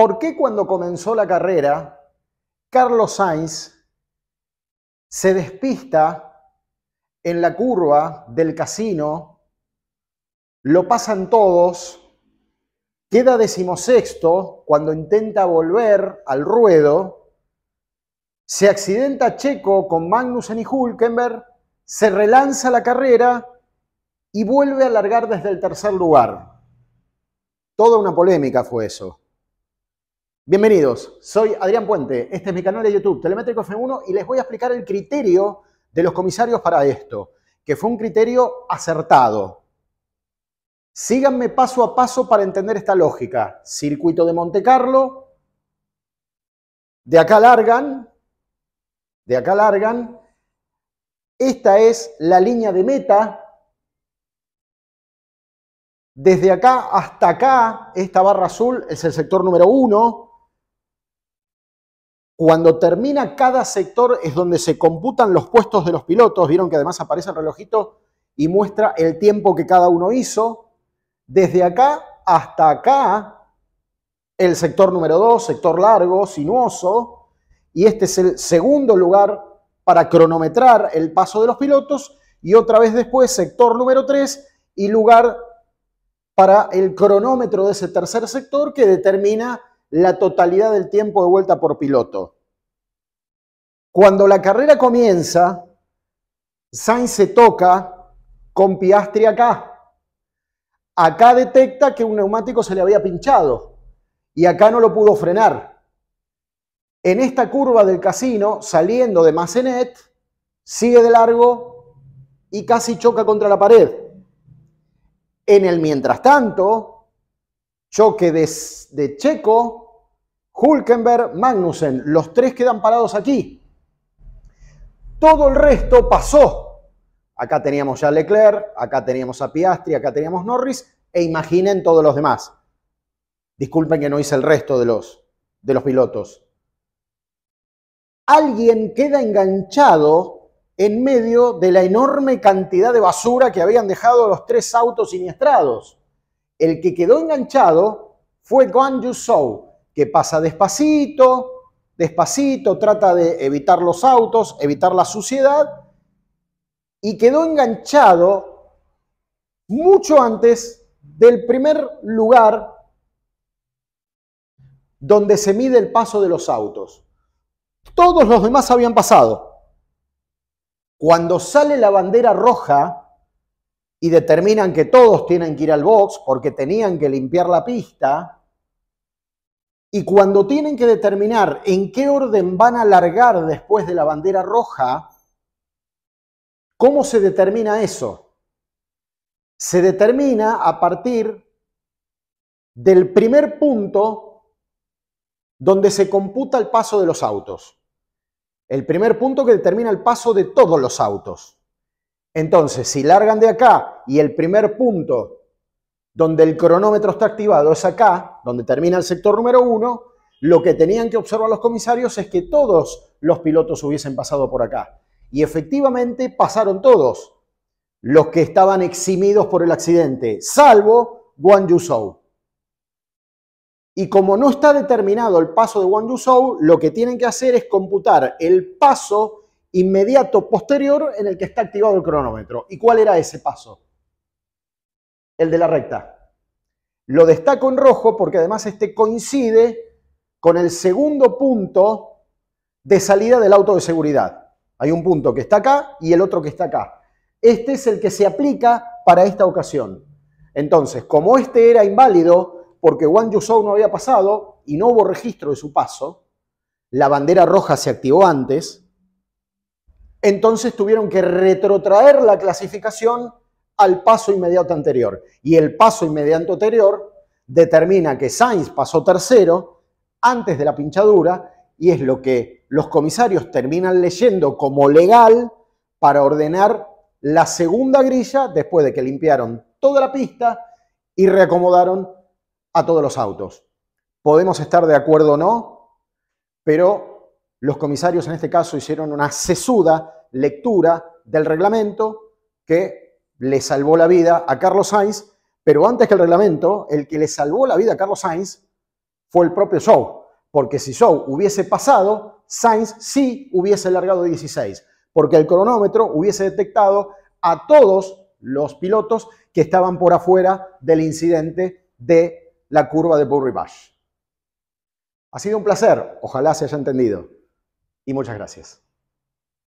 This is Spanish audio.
¿Por qué cuando comenzó la carrera, Carlos Sainz se despista en la curva del casino, lo pasan todos, queda decimosexto cuando intenta volver al ruedo, se accidenta Checo con Magnussen y Hulkenberg, se relanza la carrera y vuelve a largar desde el tercer lugar. Toda una polémica fue eso. Bienvenidos, soy Adrián Puente, este es mi canal de YouTube Telemétrico F1 y les voy a explicar el criterio de los comisarios para esto, que fue un criterio acertado. Síganme paso a paso para entender esta lógica. Circuito de Monte Carlo, de acá largan, de acá largan, esta es la línea de meta desde acá hasta acá, esta barra azul es el sector número uno. Cuando termina cada sector es donde se computan los puestos de los pilotos. Vieron que además aparece el relojito y muestra el tiempo que cada uno hizo. Desde acá hasta acá, el sector número 2, sector largo, sinuoso. Y este es el segundo lugar para cronometrar el paso de los pilotos. Y otra vez después, sector número 3 y lugar para el cronómetro de ese tercer sector que determina la totalidad del tiempo de vuelta por piloto. Cuando la carrera comienza, Sainz se toca con Piastri acá. Acá detecta que un neumático se le había pinchado y acá no lo pudo frenar. En esta curva del casino, saliendo de Massenet, sigue de largo y casi choca contra la pared. En el mientras tanto, Choque de, Checo, Hulkenberg, Magnussen. Los tres quedan parados aquí. Todo el resto pasó. Acá teníamos ya Leclerc, acá teníamos a Piastri, acá teníamos Norris, e imaginen todos los demás. Disculpen que no hice el resto de los, de los pilotos. Alguien queda enganchado en medio de la enorme cantidad de basura que habían dejado los tres autos siniestrados. El que quedó enganchado fue Guan Yu Zhou, que pasa despacito, despacito, trata de evitar los autos, evitar la suciedad, y quedó enganchado mucho antes del primer lugar donde se mide el paso de los autos. Todos los demás habían pasado. Cuando sale la bandera roja, y determinan que todos tienen que ir al box porque tenían que limpiar la pista. Y cuando tienen que determinar en qué orden van a largar después de la bandera roja, ¿cómo se determina eso? Se determina a partir del primer punto donde se computa el paso de los autos. El primer punto que determina el paso de todos los autos. Entonces, si largan de acá y el primer punto donde el cronómetro está activado es acá, donde termina el sector número uno, lo que tenían que observar los comisarios es que todos los pilotos hubiesen pasado por acá. Y efectivamente pasaron todos los que estaban eximidos por el accidente, salvo Guan Yusou. Y como no está determinado el paso de Wang Yusou, lo que tienen que hacer es computar el paso inmediato posterior en el que está activado el cronómetro. ¿Y cuál era ese paso? El de la recta. Lo destaco en rojo porque además este coincide con el segundo punto de salida del auto de seguridad. Hay un punto que está acá y el otro que está acá. Este es el que se aplica para esta ocasión. Entonces, como este era inválido porque Wang Yusou no había pasado y no hubo registro de su paso, la bandera roja se activó antes, entonces tuvieron que retrotraer la clasificación al paso inmediato anterior. Y el paso inmediato anterior determina que Sainz pasó tercero antes de la pinchadura y es lo que los comisarios terminan leyendo como legal para ordenar la segunda grilla después de que limpiaron toda la pista y reacomodaron a todos los autos. Podemos estar de acuerdo o no, pero los comisarios en este caso hicieron una sesuda lectura del reglamento que le salvó la vida a Carlos Sainz, pero antes que el reglamento, el que le salvó la vida a Carlos Sainz fue el propio Show, porque si Show hubiese pasado, Sainz sí hubiese largado 16, porque el cronómetro hubiese detectado a todos los pilotos que estaban por afuera del incidente de la curva de burry Bash. Ha sido un placer, ojalá se haya entendido y muchas gracias.